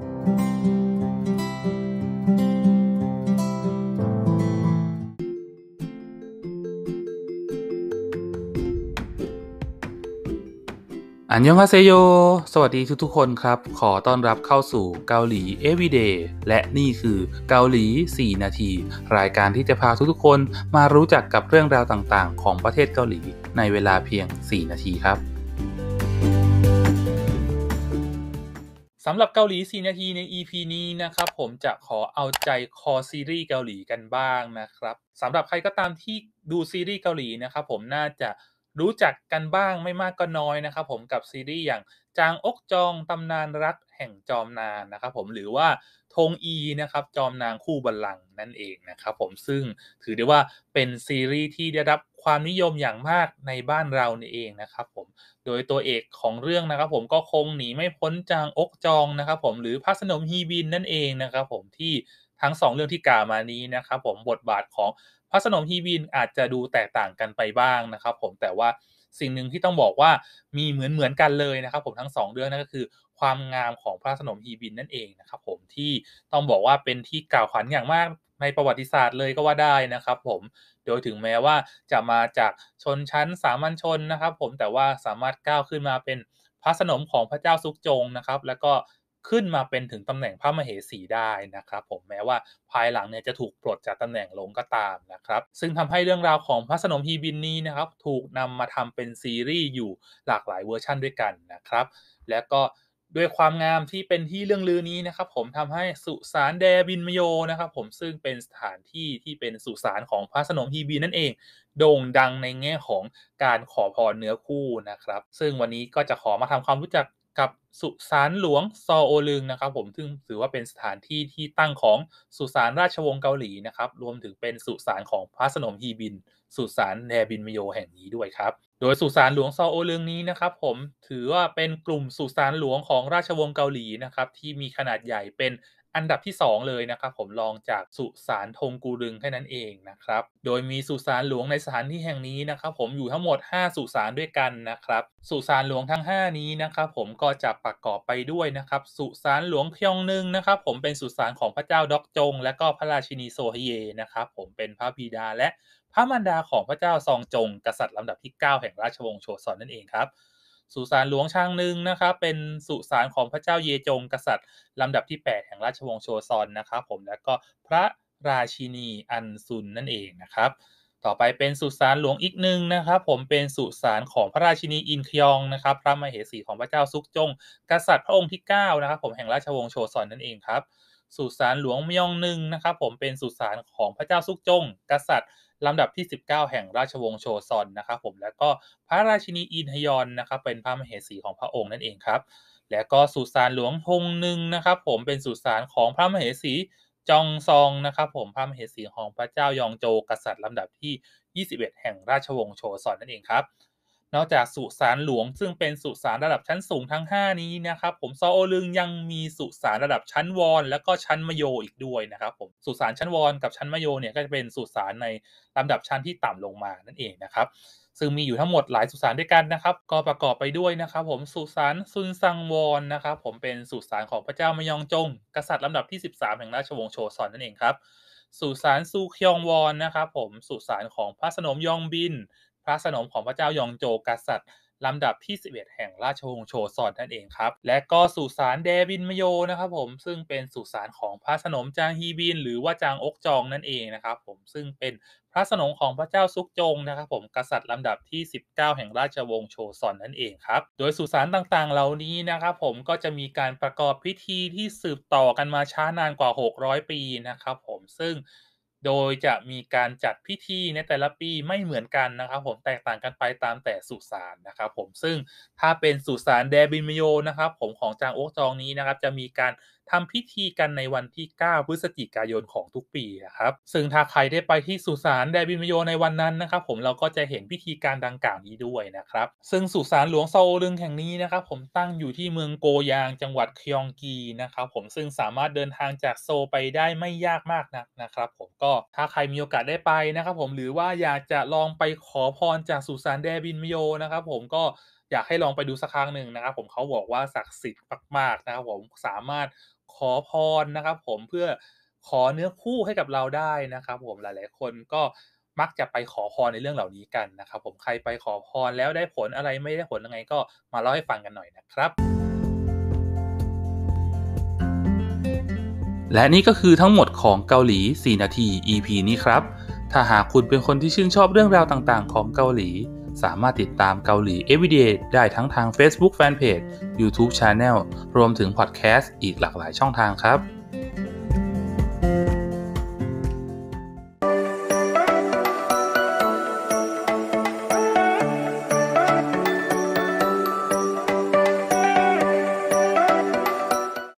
อันยองฮาเซโยสวัสดีทุกๆคนครับ ขอต้อนรับเข้าสู่เกาหลี Everyday และนี่คือเกาหลี 4 นาที รายการที่จะพาทุกๆคนมารู้จักกับเรื่องราวต่างๆ ของประเทศเกาหลีในเวลาเพียง 4 นาทีครับสำหรับเกาหลี4นาที ใน EP นี้นะครับผมจะขอเอาใจคอ ซีรีส์ เกาหลีกันบ้างนะครับสำหรับใครก็ตามที่ดู ซีรีส์ เกาหลีนะครับผมน่าจะรู้จักกันบ้างไม่มากก็น้อยนะครับผมกับ ซีรีส์ อย่างจางอกจองตำนานรักแห่งจอมนานนะครับผมหรือว่าธงอีนะครับจอมนางคู่บัลลังก์นั่นเองนะครับผมซึ่งถือได้ว่าเป็นซีรีส์ที่ได้รับความนิยมอย่างมากในบ้านเรานี่เองนะครับผมโดยตัวเอกของเรื่องนะครับ ผมก็คงหนีไม่พ้นจางอกจองนะครับ ผมหรือพัสนมฮีบินนั่นเองนะครับ ผมที่ทั้งสองเรื่องที่กล่าวมานี้นะครับผมบทบาทของพัสนมฮีบินอาจจะดูแตกต่างกันไปบ้างนะครับ ผมแต่ว่าสิ่งหนึ่งที่ต้องบอกว่ามีเหมือนเหมือนกันเลยนะครับ ผมทั้ง 2เรื่องนั่นก็คือ ความงามของพระสนมฮีบินนั่นเองนะครับ ผมที่ต้องบอกว่าเป็นที่กล่าวขวัญอย่างมากในประวัติศาสตร์เลยก็ว่าได้นะครับ ผมโดยถึงแม้ว่าจะมาจากชนชั้นสามัญชนนะครับ ผมแต่ว่าสามารถก้าวขึ้นมาเป็นพระสนมของพระเจ้าซุกจงนะครับ แล้วก็ขึ้นมาเป็นถึง ตำแหน่งพระมเหสีได้นะครับ ผมแม้ว่าภายหลัง เนี่ยจะถูกปลดจากตำแหน่งลงก็ตามนะครับซึ่งทำให้เรื่องราวของพระสนมฮีบินนี้นะครับถูกนำมาทำเป็น ซีรีส์อยู่หลากหลายเวอร์ชั่นด้วยกันนะครับ และก็ด้วยความงามที่เป็นที่เรื่องลือนี้นะครับ ผมทำให้สุสานแดบินมโยนะครับ ผมซึ่งเป็นสถานที่ที่เป็นสุสานของพระสนมฮีบนนั่นเอง โด่งดังในแง่ของการขอพรเนื้อคู่นะครับซึ่งวันนี้ก็จะขอมาทำความรู้จักกับสุสานหลวงซอโอลึง นะครับ ผมซึ่งถือว่าเป็นสถานที่ที่ตั้งของสุสานราชวงศ์เกาหลีนะครับ รวมถึงเป็นสุสานของพระสนมฮีบิน สุสานแนบินมโยแห่งนี้ด้วย ครับ โดยสุสานหลวงซอโอลึง นี้นะครับ ผมถือว่าเป็นกลุ่มสุสานหลวงของราชวงศ์เกาหลี นะครับที่มีขนาดใหญ่เป็นอันดับที่ 2 เลยนะครับผมรองจากสุสานทงกูรึงแค่นั้นเองนะครับโดยมี สุสานหลวงในสถานที่แห่งนี้นะครับ ผมอยู่ทั้งหมด 5 สุสานด้วยกันนะครับสุสานหลวงทั้ง 5 นี้นะครับผมก็จะประกอบไปด้วยนะครับ สุสานหลวงเพียงหนึ่งนะครับ ผมเป็นสุสานของพระเจ้าด็อกจง และก็พระราชินีโซฮเยนะครับ ผมเป็นพระบิดาและพระมารดาของพระเจ้าซองจงกษัตริย์ลำดับที่9แห่งราชวงศ์โชซอนนั่นเองครับสุสานหลวงช่างหนึ่งนะครับ เป็นสุสานของพระเจ้าเยจง กษัตริย์ลำดับที่ 8 แห่งราชวงศ์โชซอนนะครับ ผมและก็พระราชินีอันซุนนั่นเองนะครับ ต่อไปเป็นสุสานหลวงอีกหนึ่งนะครับ ผมเป็นสุสานของพระราชินีอินคยองนะครับ พระมเหสีของพระเจ้าซุกจง กษัตริย์พระองค์ที่9นะครับผมแห่งราชวงศ์โชซอนนั่นเองครับสุสานหลวงมยองหนึ่งนะครับ ผมเป็นสุสานของพระเจ้าซุกจง กษัตริย์ลำดับที่ 19 แห่งราชวงศ์โชซอนนะครับผมแล้วก็พระราชินีอินทยอนนะครับเป็นพระมเหสีของพระองค์นั่นเองครับ และก็สุสานหลวงฮงหนึ่งนะครับ ผมเป็นสุสานของพระมเหสีจองซองนะครับ ผมพระมเหสีของพระเจ้ายองโจกษัตริย์ลำดับที่ 21 แห่งราชวงศ์โชซอนนั่นเองครับนอกจากสุสานหลวง ซึ่งเป็นสุสานระดับชั้นสูงทั้ง5นี้นะครับผมซอโอลึงยังมีสุสานระดับชั้น วอน และก็ชั้นมโยอีกด้วยนะครับ ผมสุสานชั้นวอน กับชั้นมโยเนี่ยก็จะเป็นสุสานในลำดับชั้นที่ต่ำลงมานั่นเองนะครับ ซึ่งมีอยู่ทั้งหมดหลายสุสานด้วยกันนะครับ ก็ประกอบไปด้วยนะครับ ผมสุสานซุนซังวอนนะครับ ผมเป็นสุสานของพระเจ้ามยองจง กษัตริย์ลำดับที่13แห่งราชวงศ์โชซอนนั่นเองครับสุสานซูคยองวอนนะครับ ผมสุสานของพระสนมยองบินพระสนมของพระเจ้ายองโจกษัตริย์ลำดับที่ 11 แห่งราชวงศ์โชซอนนั่นเองครับและก็สุสานเดวินมโยนะครับผมซึ่งเป็นสุสานของพระสนมจางฮีบินหรือว่าจางอกจองนั่นเองนะครับ ผมซึ่งเป็นพระสนมของพระเจ้าซุกจงนะครับ ผมกษัตริย์ลำดับที่ 19 แห่งราชวงศ์โชซอนนั่นเองครับ โดยสุสานต่าง ๆ เหล่านี้นะครับ ผมก็จะมีการประกอบพิธีที่สืบต่อกันมาช้านานกว่า 600 ปีนะครับผมซึ่งโดยจะมีการจัดพิธีในแต่ละปีไม่เหมือนกันนะครับผมแตกต่างกันไปตามแต่สุสานนะครับผมซึ่งถ้าเป็นสุสานแดบินมโยนะครับผมของจางโอ๊กจองนี้นะครับจะมีการทำพิธีกันในวันที่ 9 พฤศจิกายนของทุกปีครับ ซึ่งถ้าใครได้ไปที่สุสานแดบิมโยในวันนั้นนะครับผมเราก็จะเห็นพิธีการดังกล่าวนี้ด้วยนะครับ ซึ่งสุสานหลวงโซลึงแห่งนี้นะครับ ผมตั้งอยู่ที่เมืองโกยาง จังหวัดคยองกีนะครับผมซึ่งสามารถเดินทางจากโซไปได้ไม่ยากมากนักนะครับผมก็ถ้าใครมีโอกาสได้ไปนะครับผมหรือว่าอยากจะลองไปขอพรจากสุสานแดบิมโยนะครับผมก็อยากให้ลองไปดูสักครั้งหนึ่งนะครับ ผมเขาบอกว่าศักดิ์สิทธิ์มากๆนะครับผมสามารถขอพรนะครับผมเพื่อขอเนื้อคู่ให้กับเราได้นะครับผมหลายๆ คนก็มักจะไปขอพรในเรื่องเหล่านี้กันนะครับผมใครไปขอพรแล้วได้ผลอะไรไม่ได้ผลยังไงก็มาเล่าให้ฟังกันหน่อยนะครับ และนี่ก็คือทั้งหมดของเกาหลี4นาที EP นี้ครับ ถ้าหากคุณเป็นคนที่ชื่นชอบเรื่องราวต่าง ๆ ของเกาหลีสามารถติดตามเกาหลี Everyday ได้ทั้งทาง Facebook Fanpage YouTube Channel รวมถึงพอดแคสต์อีกหลากหลายช่องทางครับ